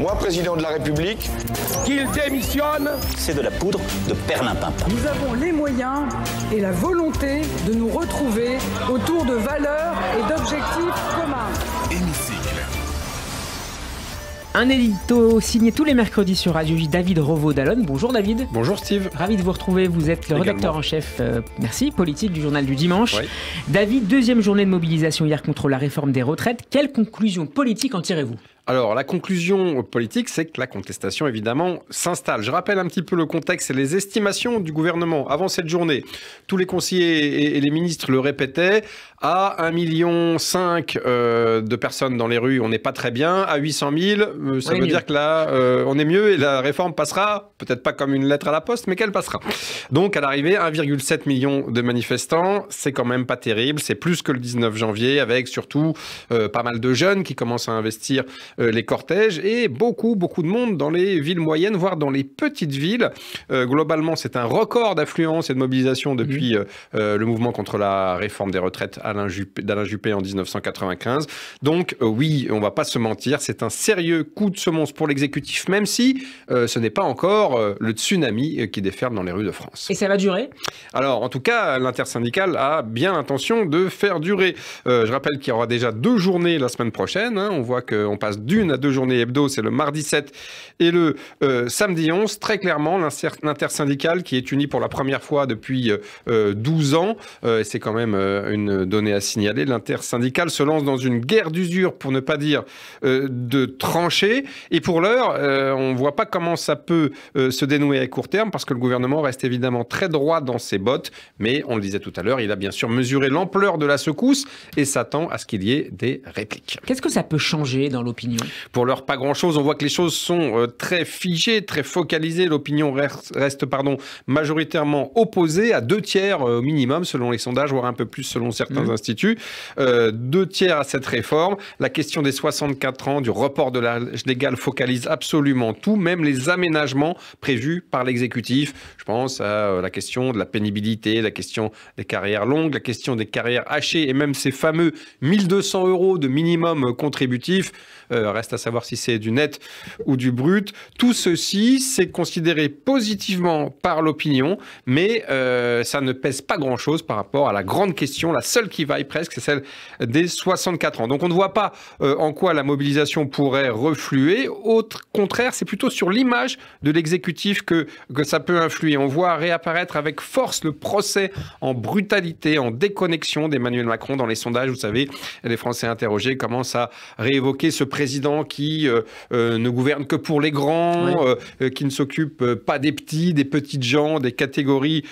Moi, président de la République. Qu'il démissionne C'est de la poudre de perlimpinpin. Nous avons les moyens et la volonté de nous retrouver autour de valeurs et d'objectifs communs. Hémicycle. Un édito signé tous les mercredis sur Radio J, David Revaud d'Alonne. Bonjour David. Bonjour Steve. Ravi de vous retrouver. Vous êtes le rédacteur en chef, euh, merci, politique du journal du dimanche. David, deuxième journée de mobilisation hier contre la réforme des retraites. Quelles conclusions politiques en tirez-vous alors, la conclusion politique, c'est que la contestation, évidemment, s'installe. Je rappelle un petit peu le contexte et les estimations du gouvernement avant cette journée. Tous les conseillers et les ministres le répétaient. À 1,5 million euh, de personnes dans les rues, on n'est pas très bien. À 800 000, euh, ça veut dire que là, euh, on est mieux et la réforme passera. Peut-être pas comme une lettre à la poste, mais qu'elle passera. Donc, à l'arrivée, 1,7 million de manifestants. C'est quand même pas terrible. C'est plus que le 19 janvier, avec surtout pas mal de jeunes qui commencent à investir euh, les cortèges et beaucoup, beaucoup de monde dans les villes moyennes, voire dans les petites villes. Euh, globalement, c'est un record d'affluence et de mobilisation mhm. depuis euh, le mouvement contre la réforme des retraites d'Alain Juppé, en 1995. Donc oui, on ne va pas se mentir, c'est un sérieux coup de semonce pour l'exécutif, même si ce n'est pas encore le tsunami qui déferle dans les rues de France. Et ça va durer Alors, en tout cas, l'intersyndicale a bien l'intention de faire durer. je rappelle qu'il y aura déjà deux journées la semaine prochaine. Hein. On voit qu'on passe d'une à deux journées hebdo, c'est le mardi 7 et le euh, samedi 11. Très clairement, l'intersyndicale qui est unie pour la première fois depuis 12 euh, ans, euh, et c'est quand même une donnée à signaler, l'intersyndicale se lance dans une guerre d'usure, pour ne pas dire de tranchées. Et pour l'heure, on ne voit pas comment ça peut se dénouer à court terme, parce que le gouvernement reste évidemment très droit dans ses bottes, mais on le disait tout à l'heure, il a bien sûr mesuré l'ampleur de la secousse et s'attend à ce qu'il y ait des répliques. Qu'est-ce que ça peut changer dans l'opinion pour l'heure, pas grand-chose. On voit que les choses sont euh, très figées, très focalisées. L'opinion reste, pardon, majoritairement opposée à deux tiers au euh, minimum, selon les sondages, voire un peu plus selon certains mmh. instituts. Euh, deux tiers à cette réforme. La question des 64 ans, du report de l'âge légal focalise absolument tout, même les aménagements prévus par l'exécutif. Je pense à la question de la pénibilité, la question des carrières longues, la question des carrières hachées et même ces fameux 1200 euros de minimum contributif euh, reste à savoir si c'est du net ou du brut. Tout ceci, c'est considéré positivement par l'opinion, mais euh, ça ne pèse pas grand-chose par rapport à la grande question, la seule qui vaille presque, c'est celle des 64 ans. Donc on ne voit pas euh, en quoi la mobilisation pourrait refluer. Au contraire, c'est plutôt sur l'image de l'exécutif que, que ça peut influer. On voit réapparaître avec force le procès en brutalité, en déconnexion d'Emmanuel Macron dans les sondages. Vous savez, les Français interrogés commencent à réévoquer ce président président qui euh, euh, ne gouverne que pour les grands, euh, qui ne s'occupe pas des petits, des petites gens, des catégories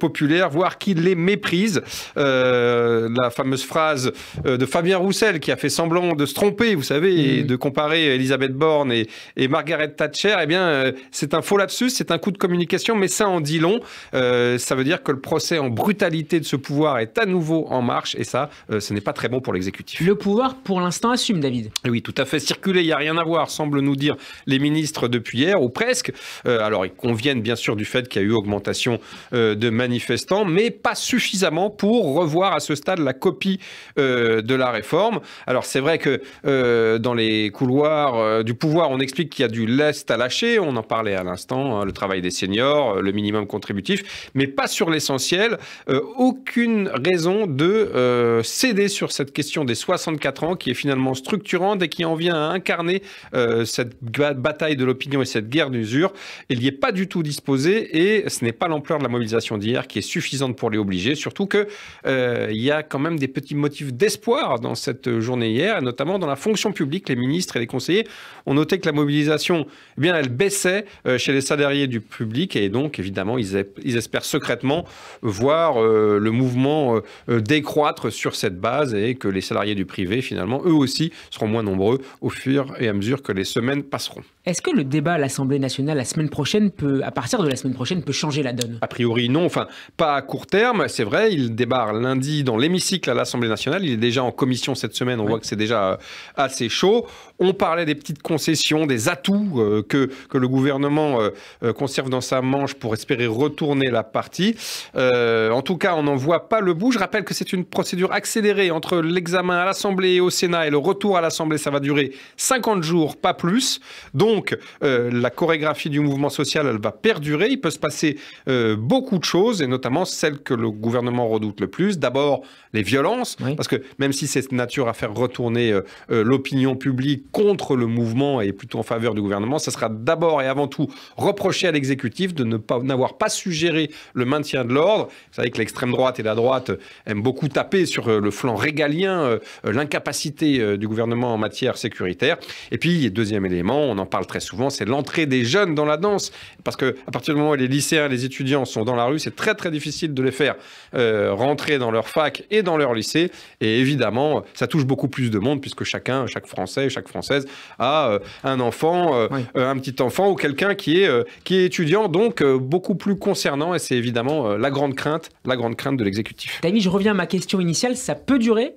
populaires, voire qui les méprise. la fameuse phrase de Fabien Roussel qui a fait semblant de se tromper, vous savez, de comparer Elisabeth Borne et, Margaret Thatcher, eh bien, c'est un faux lapsus, c'est un coup de communication, mais ça en dit long. ça veut dire que le procès en brutalité de ce pouvoir est à nouveau en marche, et ça, ce n'est pas très bon pour l'exécutif. Le pouvoir, pour l'instant, assume, David. Oui, tout à fait circuler, il n'y a rien à voir, semblent nous dire les ministres depuis hier, ou presque. Euh, alors, ils conviennent bien sûr du fait qu'il y a eu augmentation euh, de manifestants, mais pas suffisamment pour revoir à ce stade la copie euh, de la réforme. Alors, c'est vrai que dans les couloirs du pouvoir, on explique qu'il y a du lest à lâcher, on en parlait à l'instant, hein, le travail des seniors, le minimum contributif, mais pas sur l'essentiel. aucune raison de céder sur cette question des 64 ans qui est finalement structurante et qui en vient à incarner euh, cette bataille de l'opinion et cette guerre d'usure. Il n'y est pas du tout disposé et ce n'est pas l'ampleur de la mobilisation d'hier qui est suffisante pour les obliger, surtout qu'il euh, il y a quand même des petits motifs d'espoir dans cette journée hier, notamment dans la fonction publique. Les ministres et les conseillers ont noté que la mobilisation, eh bien, elle baissait euh, chez les salariés du public et donc, évidemment, ils, espèrent secrètement voir le mouvement décroître sur cette base et que les salariés du privé, finalement, eux aussi seront moins nombreux au fur et à mesure que les semaines passeront. Est-ce que le débat à l'Assemblée nationale la semaine prochaine peut, à partir de la semaine prochaine, peut changer la donne A priori, non. Enfin, pas à court terme. C'est vrai, il débarre lundi dans l'hémicycle à l'Assemblée nationale. Il est déjà en commission cette semaine. On voit que c'est déjà euh, assez chaud. On parlait des petites concessions, des atouts euh, que, que le gouvernement euh, conserve dans sa manche pour espérer retourner la partie. en tout cas, on n'en voit pas le bout. Je rappelle que c'est une procédure accélérée entre l'examen à l'Assemblée et au Sénat et le retour à l'Assemblée. Ça va durer 50 jours, pas plus. Donc, donc, euh, la chorégraphie du mouvement social, elle va perdurer. Il peut se passer euh, beaucoup de choses, et notamment celles que le gouvernement redoute le plus. D'abord, les violences, parce que même si c'est nature à faire retourner euh, l'opinion publique contre le mouvement et plutôt en faveur du gouvernement, ça sera d'abord et avant tout reproché à l'exécutif de pas n'avoir pas suggéré le maintien de l'ordre. Vous savez que l'extrême droite et la droite aiment beaucoup taper sur le flanc régalien, l'incapacité du gouvernement en matière sécuritaire. Et puis, deuxième élément, on en parle très souvent, c'est l'entrée des jeunes dans la danse. Parce que à partir du moment où les lycéens, les étudiants sont dans la rue, c'est très très difficile de les faire euh, rentrer dans leur fac et dans leur lycée. Et évidemment, ça touche beaucoup plus de monde puisque chacun, chaque Français, chaque Française a euh, un enfant, euh, un petit enfant ou quelqu'un qui est qui est étudiant, donc beaucoup plus concernant. Et c'est évidemment la grande crainte, la grande crainte de l'exécutif. Dany, je reviens à ma question initiale. Ça peut durer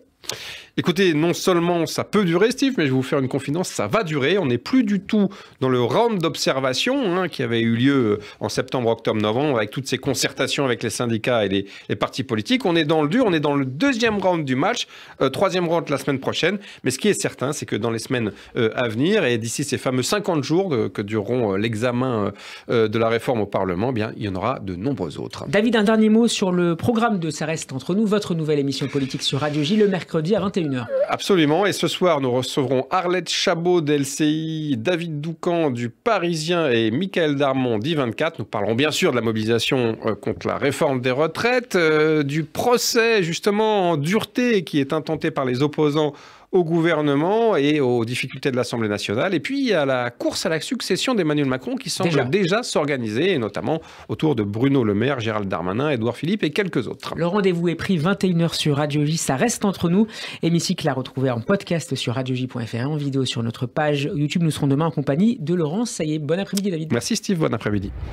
Écoutez, non seulement ça peut durer, Steve, mais je vais vous faire une confidence, ça va durer. On n'est plus du tout dans le round d'observation hein, qui avait eu lieu euh, en septembre, octobre, novembre, avec toutes ces concertations avec les syndicats et les, partis politiques. On est dans le dur, on est dans le deuxième round du match, euh, troisième round la semaine prochaine. Mais ce qui est certain, c'est que dans les semaines euh, à venir, et d'ici ces fameux 50 jours que dureront l'examen de la réforme au Parlement, eh bien, il y en aura de nombreux autres. David, un dernier mot sur le programme de Ça reste entre nous, votre nouvelle émission politique sur Radio J le mercredi dit à 21h. Absolument. Et ce soir, nous recevrons Arlette Chabot d'LCI, David Doucan du Parisien et Michael Darmon d'I24. Nous parlerons bien sûr de la mobilisation euh, contre la réforme des retraites, euh, du procès justement en dureté qui est intenté par les opposants au gouvernement et aux difficultés de l'Assemblée nationale. Et puis, à la course à la succession d'Emmanuel Macron qui semble déjà s'organiser, notamment autour de Bruno Le Maire, Gérald Darmanin, Édouard Philippe et quelques autres. Le rendez-vous est pris 21h sur Radio J. Ça reste entre nous. Hémicycle à retrouver en podcast sur radioJ.fr, en vidéo sur notre page YouTube. Nous serons demain en compagnie de Laurence. Ça y est, bon après-midi, David. Merci, Steve. Bon après-midi.